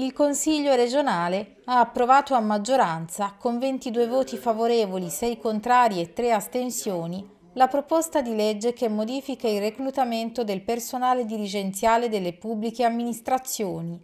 Il Consiglio regionale ha approvato a maggioranza, con 22 voti favorevoli, 6 contrari e 3 astensioni, la proposta di legge che modifica il reclutamento del personale dirigenziale delle pubbliche amministrazioni.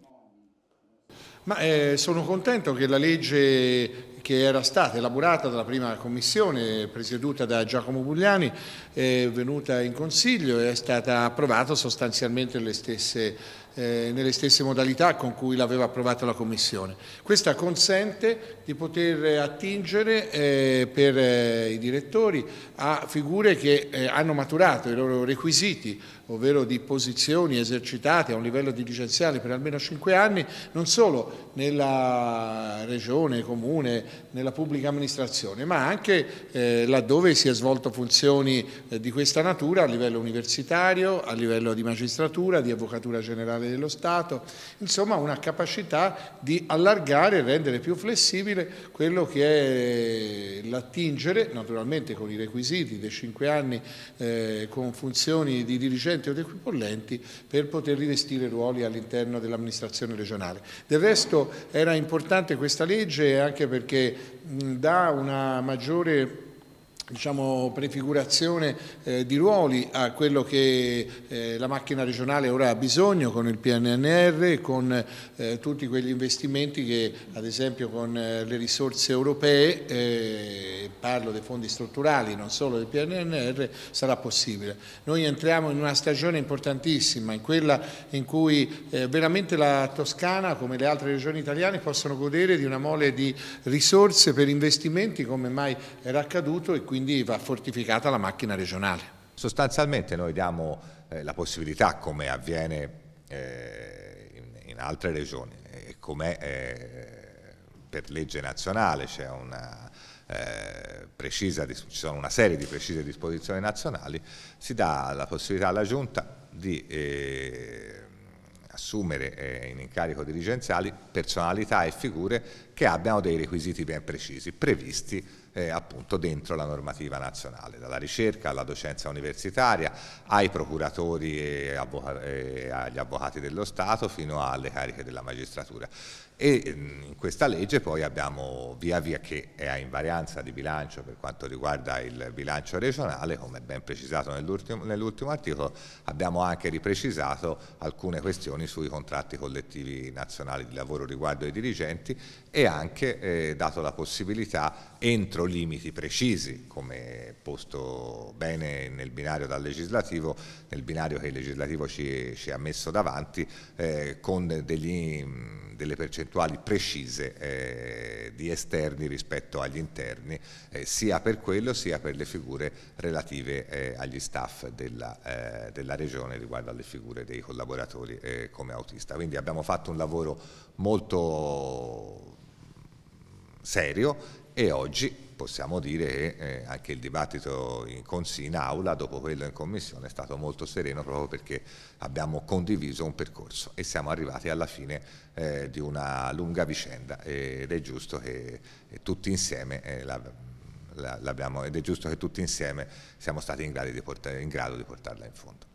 Ma, eh, sono contento che la legge che era stata elaborata dalla prima commissione presieduta da Giacomo Bugliani, è venuta in consiglio e è stata approvata sostanzialmente nelle stesse, eh, nelle stesse modalità con cui l'aveva approvata la commissione. Questa consente di poter attingere eh, per eh, i direttori a figure che eh, hanno maturato i loro requisiti ovvero di posizioni esercitate a un livello dirigenziale per almeno 5 anni, non solo nella regione, comune, nella pubblica amministrazione, ma anche eh, laddove si è svolto funzioni eh, di questa natura a livello universitario, a livello di magistratura, di avvocatura generale dello Stato, insomma una capacità di allargare e rendere più flessibile quello che è l'attingere, naturalmente con i requisiti dei cinque anni eh, con funzioni di dirigente o di equipollenti, per poter rivestire ruoli all'interno dell'amministrazione regionale. Del resto era importante questa legge anche perché che dà una maggiore diciamo, prefigurazione eh, di ruoli a quello che eh, la macchina regionale ora ha bisogno con il PNNR, e con eh, tutti quegli investimenti che ad esempio con eh, le risorse europee, eh, parlo dei fondi strutturali, non solo del PNNR, sarà possibile. Noi entriamo in una stagione importantissima, in quella in cui eh, veramente la Toscana, come le altre regioni italiane, possono godere di una mole di risorse per investimenti come mai era accaduto e quindi quindi va fortificata la macchina regionale. Sostanzialmente noi diamo eh, la possibilità, come avviene eh, in, in, altre regioni e come eh, per legge nazionale c'è una, eh, ci sono una serie di precise disposizioni nazionali, si dà la possibilità alla Giunta di eh, assumere eh, in incarico dirigenziali personalità e figure che abbiano dei requisiti ben precisi, previsti eh, appunto dentro la normativa nazionale, dalla ricerca alla docenza universitaria, ai procuratori e, avvoca e agli avvocati dello Stato fino alle cariche della magistratura. E mm, in questa legge poi abbiamo via via che è a invarianza di bilancio per quanto riguarda il bilancio regionale, come ben precisato nell'ultimo, nell articolo, abbiamo anche riprecisato alcune questioni sui contratti collettivi nazionali di lavoro riguardo ai dirigenti e anche eh, dato la possibilità entro limiti precisi, come posto bene nel binario dal legislativo, nel binario che il legislativo ci, ci ha messo davanti, eh, con degli, mm, delle percentuali percentuali precise eh, di esterni rispetto agli interni, eh, sia per quello sia per le figure relative eh, agli staff della, eh, della, regione riguardo alle figure dei collaboratori eh, come autista. Quindi abbiamo fatto un lavoro molto serio e oggi possiamo dire che eh, eh, anche il dibattito in, in aula, dopo quello in commissione, è stato molto sereno proprio perché abbiamo condiviso un percorso e siamo arrivati alla fine eh, di una lunga vicenda ed è giusto che eh, tutti insieme eh, la, ed è giusto che tutti insieme siamo stati in grado di, portare, in grado di portarla in fondo.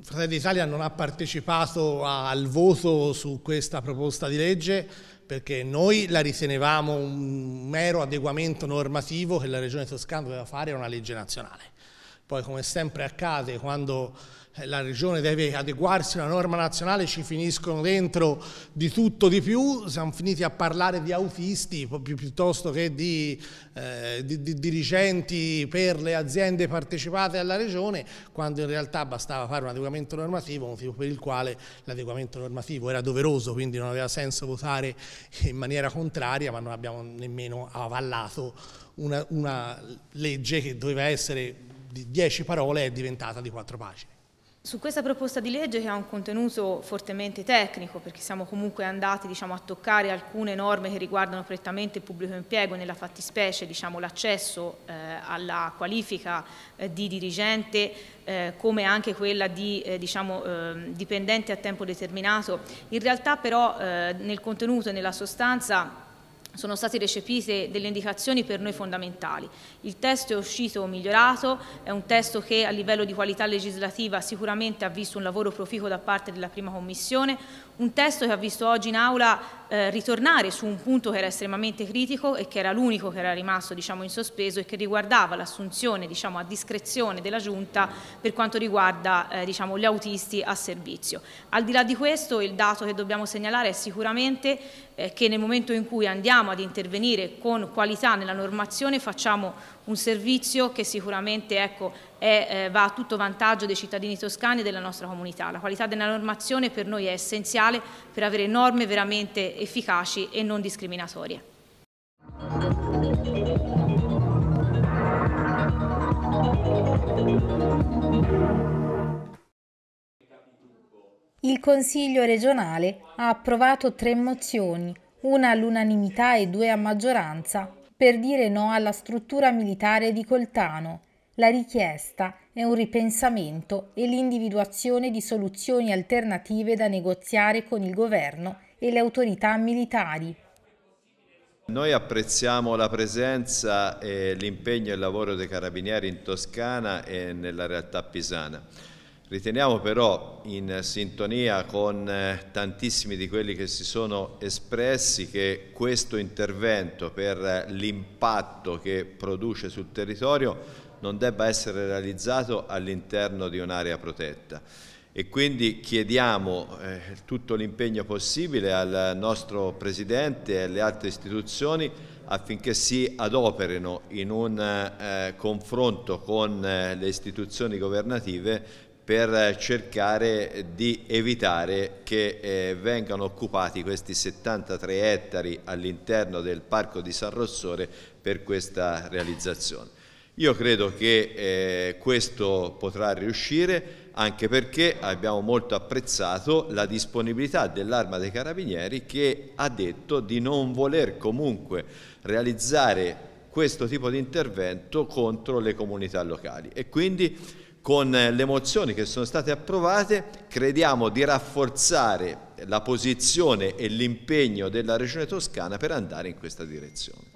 Fratelli d'Italia non ha partecipato al voto su questa proposta di legge perché noi la ritenevamo un mero adeguamento normativo che la Regione Toscana doveva fare a una legge nazionale. Poi come sempre accade quando eh, la Regione deve adeguarsi a una norma nazionale ci finiscono dentro di tutto di più, siamo finiti a parlare di autisti piuttosto che di, eh, di, di, dirigenti per le aziende partecipate alla Regione, quando in realtà bastava fare un adeguamento normativo, motivo per il quale l'adeguamento normativo era doveroso, quindi non aveva senso votare in maniera contraria, ma non abbiamo nemmeno avallato una, una legge che doveva essere di 10 parole è diventata di 4 pagine. Su questa proposta di legge che ha un contenuto fortemente tecnico, perché siamo comunque andati diciamo, a toccare alcune norme che riguardano prettamente il pubblico impiego, nella fattispecie diciamo, l'accesso eh, alla qualifica eh, di dirigente eh, come anche quella di eh, diciamo, ehm, dipendente a tempo determinato, in realtà però eh, nel contenuto e nella sostanza sono state recepite delle indicazioni per noi fondamentali. Il testo è uscito migliorato, è un testo che a livello di qualità legislativa sicuramente ha visto un lavoro proficuo da parte della prima Commissione, un testo che ha visto oggi in aula eh, ritornare su un punto che era estremamente critico e che era l'unico che era rimasto diciamo, in sospeso e che riguardava l'assunzione diciamo, a discrezione della Giunta per quanto riguarda eh, diciamo, gli autisti a servizio. Al di là di questo il dato che dobbiamo segnalare è sicuramente eh, che nel momento in cui andiamo ad intervenire con qualità nella normazione facciamo un servizio che sicuramente ecco, è, eh, va a tutto vantaggio dei cittadini toscani e della nostra comunità. La qualità della normazione per noi è essenziale per avere norme veramente efficaci e non discriminatorie. Il Consiglio regionale ha approvato tre mozioni, una all'unanimità e due a maggioranza, per dire no alla struttura militare di Coltano. La richiesta è un ripensamento e l'individuazione di soluzioni alternative da negoziare con il governo e le autorità militari. Noi apprezziamo la presenza, l'impegno e il lavoro dei carabinieri in Toscana e nella realtà pisana. Riteniamo però in sintonia con eh, tantissimi di quelli che si sono espressi che questo intervento per eh, l'impatto che produce sul territorio non debba essere realizzato all'interno di un'area protetta e quindi chiediamo eh, tutto l'impegno possibile al nostro Presidente e alle altre istituzioni affinché si adoperino in un eh, confronto con eh, le istituzioni governative per cercare di evitare che eh, vengano occupati questi 73 ettari all'interno del Parco di San Rossore per questa realizzazione. Io credo che eh, questo potrà riuscire anche perché abbiamo molto apprezzato la disponibilità dell'Arma dei Carabinieri che ha detto di non voler comunque realizzare questo tipo di intervento contro le comunità locali e quindi con eh, le mozioni che sono state approvate crediamo di rafforzare la posizione e l'impegno della Regione Toscana per andare in questa direzione.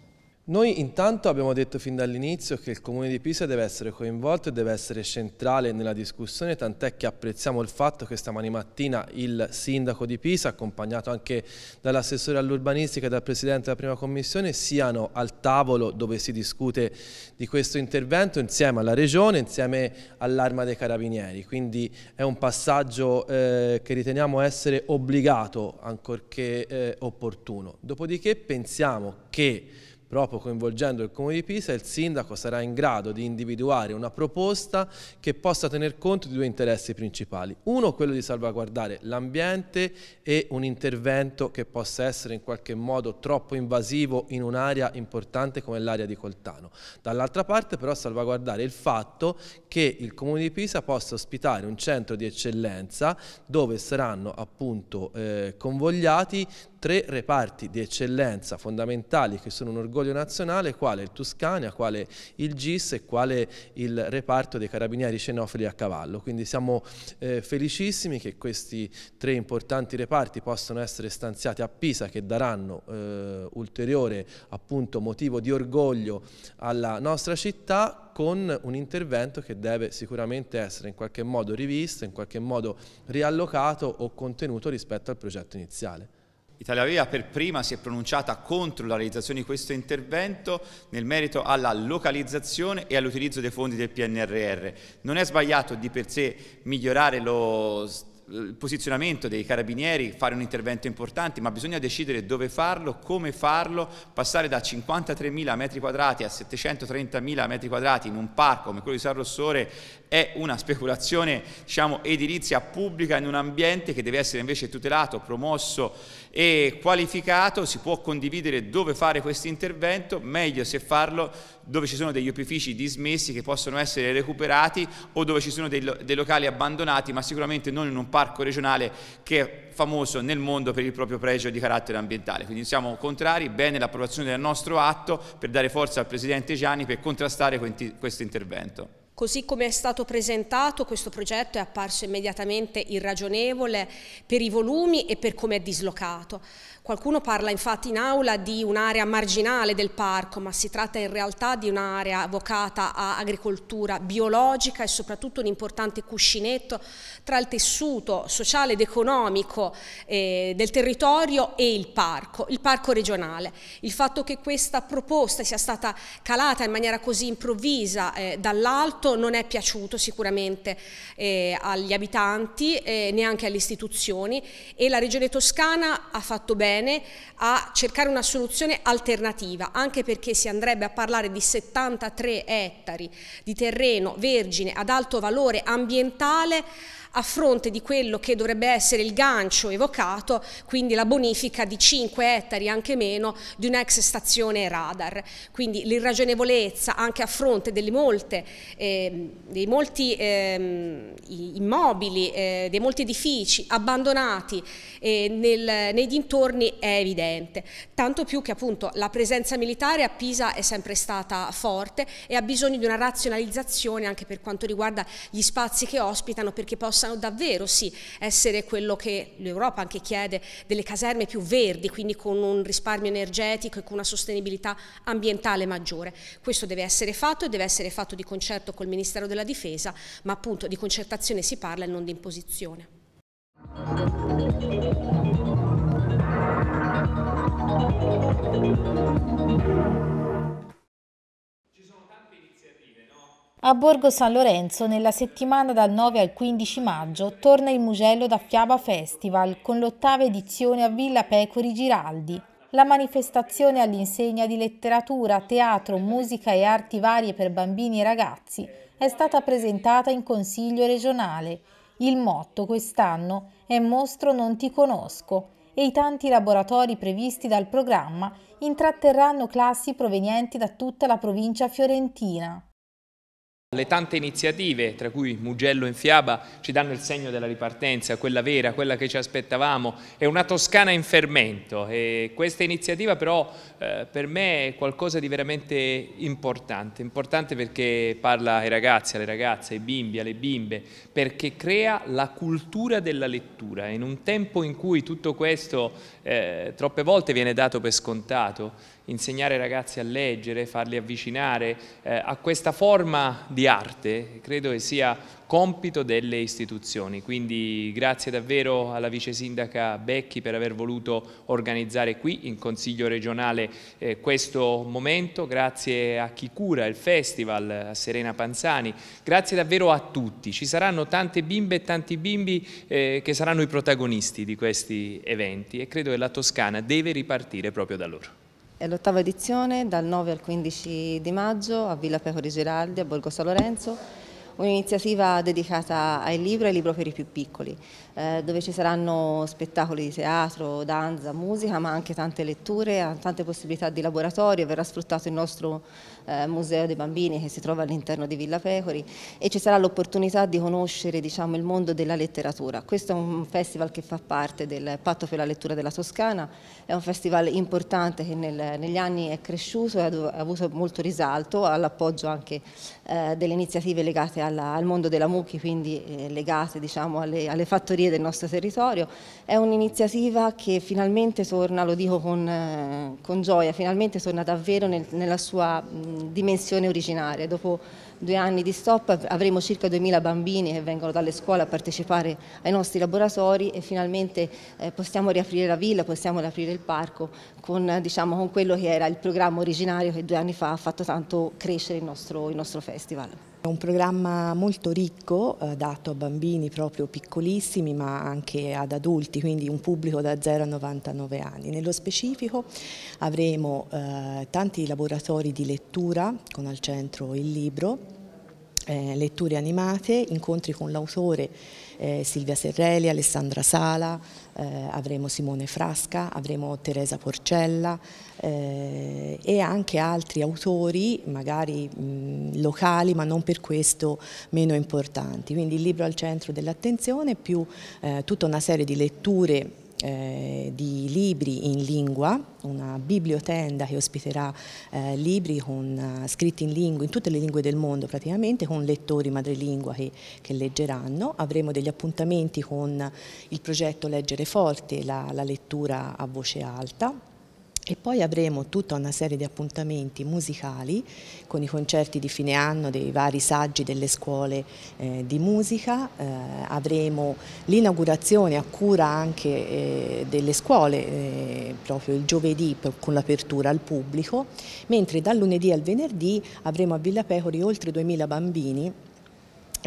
Noi intanto abbiamo detto fin dall'inizio che il Comune di Pisa deve essere coinvolto e deve essere centrale nella discussione, tant'è che apprezziamo il fatto che stamani mattina il Sindaco di Pisa, accompagnato anche dall'assessore all'urbanistica e dal Presidente della Prima Commissione, siano al tavolo dove si discute di questo intervento insieme alla Regione, insieme all'Arma dei Carabinieri. Quindi è un passaggio eh, che riteniamo essere obbligato, ancorché eh, opportuno. Dopodiché pensiamo che proprio coinvolgendo il Comune di Pisa, il Sindaco sarà in grado di individuare una proposta che possa tener conto di due interessi principali. Uno, quello di salvaguardare l'ambiente e un intervento che possa essere in qualche modo troppo invasivo in un'area importante come l'area di Coltano. Dall'altra parte però salvaguardare il fatto che il Comune di Pisa possa ospitare un centro di eccellenza dove saranno appunto eh, convogliati tre reparti di eccellenza fondamentali che sono un orgoglio nazionale, quale il Tuscania, quale il GIS e quale il reparto dei carabinieri cenofili a cavallo. Quindi siamo eh, felicissimi che questi tre importanti reparti possano essere stanziati a Pisa che daranno eh, ulteriore appunto, motivo di orgoglio alla nostra città con un intervento che deve sicuramente essere in qualche modo rivisto, in qualche modo riallocato o contenuto rispetto al progetto iniziale. Italia Viva per prima si è pronunciata contro la realizzazione di questo intervento nel merito alla localizzazione e all'utilizzo dei fondi del PNRR. Non è sbagliato di per sé migliorare lo il posizionamento dei carabinieri, fare un intervento importante, ma bisogna decidere dove farlo, come farlo, passare da 53.000 metri quadrati a 730.000 metri quadrati in un parco come quello di San Rossore è una speculazione diciamo, edilizia pubblica in un ambiente che deve essere invece tutelato, promosso e qualificato, si può condividere dove fare questo intervento, meglio se farlo dove ci sono degli opifici dismessi che possono essere recuperati o dove ci sono dei, locali abbandonati, ma sicuramente non in un parco parco regionale che è famoso nel mondo per il proprio pregio di carattere ambientale. Quindi siamo contrari, bene l'approvazione del nostro atto per dare forza al Presidente Gianni per contrastare questo intervento. Così come è stato presentato, questo progetto è apparso immediatamente irragionevole per i volumi e per come è dislocato. Qualcuno parla infatti in aula di un'area marginale del parco, ma si tratta in realtà di un'area vocata a agricoltura biologica e soprattutto un importante cuscinetto tra il tessuto sociale ed economico eh, del territorio e il parco, il parco regionale. Il fatto che questa proposta sia stata calata in maniera così improvvisa eh, dall'alto fatto non è piaciuto sicuramente eh, agli abitanti, eh, neanche alle istituzioni e la Regione Toscana ha fatto bene a cercare una soluzione alternativa, anche perché si andrebbe a parlare di 73 ettari di terreno vergine ad alto valore ambientale a fronte di quello che dovrebbe essere il gancio evocato, quindi la bonifica di 5 ettari, anche meno, di un'ex stazione radar. Quindi l'irragionevolezza anche a fronte molte, eh, dei molti eh, immobili, eh, dei molti edifici abbandonati eh, nel, nei dintorni è evidente, tanto più che appunto la presenza militare a Pisa è sempre stata forte e ha bisogno di una razionalizzazione anche per quanto riguarda gli spazi che ospitano perché possa possano davvero sì essere quello che l'Europa anche chiede, delle caserme più verdi, quindi con un risparmio energetico e con una sostenibilità ambientale maggiore. Questo deve essere fatto e deve essere fatto di concerto col Ministero della Difesa, ma appunto di concertazione si parla e non di imposizione. Thank you. A Borgo San Lorenzo, nella settimana dal 9 al 15 maggio, torna il Mugello da Fiaba Festival con l'ottava edizione a Villa Pecori Giraldi. La manifestazione all'insegna di letteratura, teatro, musica e arti varie per bambini e ragazzi è stata presentata in Consiglio regionale. Il motto quest'anno è Mostro non ti conosco e i tanti laboratori previsti dal programma intratterranno classi provenienti da tutta la provincia fiorentina. Le tante iniziative, tra cui Mugello in Fiaba, ci danno il segno della ripartenza, quella vera, quella che ci aspettavamo, è una Toscana in fermento e questa iniziativa però eh, per me è qualcosa di veramente importante, importante perché parla ai ragazzi, alle ragazze, ai bimbi, alle bimbe, perché crea la cultura della lettura in un tempo in cui tutto questo eh, troppe volte viene dato per scontato, insegnare ai ragazzi a leggere, farli avvicinare eh, a questa forma di di arte credo che sia compito delle istituzioni, quindi grazie davvero alla Vice Sindaca Becchi per aver voluto organizzare qui in Consiglio regionale eh, questo momento, grazie a chi cura il festival, a Serena Panzani, grazie davvero a tutti, ci saranno tante bimbe e tanti bimbi eh, che saranno i protagonisti di questi eventi e credo che la Toscana deve ripartire proprio da loro. È l'ottava edizione dal 9 al 15 di maggio a Villa Pecori Giraldi a Borgo San Lorenzo un'iniziativa dedicata ai libri e ai libro per i più piccoli, eh, dove ci saranno spettacoli di teatro, danza, musica, ma anche tante letture, tante possibilità di laboratorio, verrà sfruttato il nostro eh, museo dei bambini che si trova all'interno di Villa Pecori e ci sarà l'opportunità di conoscere diciamo, il mondo della letteratura. Questo è un festival che fa parte del Patto per la lettura della Toscana, è un festival importante che nel, negli anni è cresciuto e ha, avuto molto risalto all'appoggio anche eh, delle iniziative legate a alla, al mondo della mucchi, quindi eh, legate diciamo, alle, alle, fattorie del nostro territorio. È un'iniziativa che finalmente torna, lo dico con, eh, con gioia, finalmente torna davvero nel, nella sua mh, dimensione originaria. Dopo due anni di stop avremo circa 2.000 bambini che vengono dalle scuole a partecipare ai nostri laboratori e finalmente eh, possiamo riaprire la villa, possiamo riaprire il parco con, diciamo, con quello che era il programma originario che due anni fa ha fatto tanto crescere il nostro, il nostro festival. È un programma molto ricco eh, dato a bambini proprio piccolissimi ma anche ad adulti, quindi un pubblico da 0 a 99 anni. Nello specifico avremo eh, tanti laboratori di lettura con al centro il libro, eh, letture animate, incontri con l'autore eh, Silvia Serreli, Alessandra Sala, eh, avremo Simone Frasca, avremo Teresa Porcella eh, e anche altri autori, magari mh, locali, ma non per questo meno importanti. Quindi il libro al centro dell'attenzione più eh, tutta una serie di letture eh, di libri in lingua, una bibliotenda che ospiterà eh, libri con, uh, scritti in lingua, in tutte le lingue del mondo praticamente, con lettori madrelingua che, che leggeranno. Avremo degli appuntamenti con il progetto Leggere Forte, la, la lettura a voce alta e poi avremo tutta una serie di appuntamenti musicali con i concerti di fine anno dei vari saggi delle scuole eh, di musica, eh, avremo l'inaugurazione a cura anche eh, delle scuole eh, proprio il giovedì con l'apertura al pubblico, mentre dal lunedì al venerdì avremo a Villa Pecori oltre 2000 bambini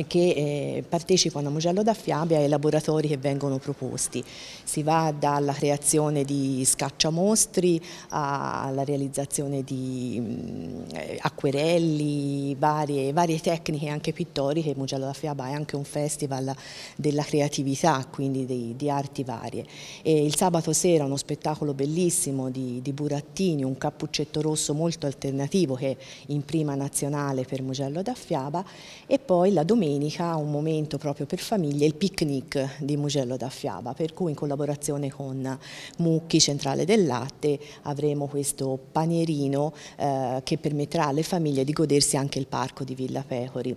che eh, partecipano a Mugello da Fiabia ai laboratori che vengono proposti. Si va dalla creazione di scacciamostri alla realizzazione di mm, acquerelli, varie, varie tecniche anche pittoriche. Mugello da Fiaba è anche un festival della creatività, quindi di, di arti varie. E il sabato sera uno spettacolo bellissimo di, di Burattini, un cappuccetto rosso molto alternativo che è in prima nazionale per Mugello da Fiaba e poi la domenica domenica un momento proprio per famiglie, il picnic di Mugello da Fiaba, per cui in collaborazione con Mucchi Centrale del Latte avremo questo panierino eh, che permetterà alle famiglie di godersi anche il parco di Villa Pecori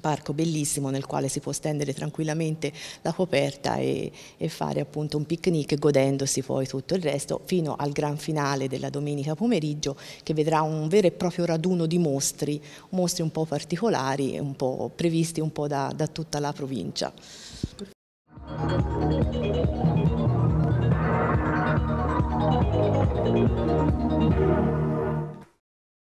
parco bellissimo nel quale si può stendere tranquillamente la coperta e, e, fare appunto un picnic godendosi poi tutto il resto fino al gran finale della domenica pomeriggio che vedrà un vero e proprio raduno di mostri, mostri un po' particolari, un po' previsti un po' da, da tutta la provincia. Thank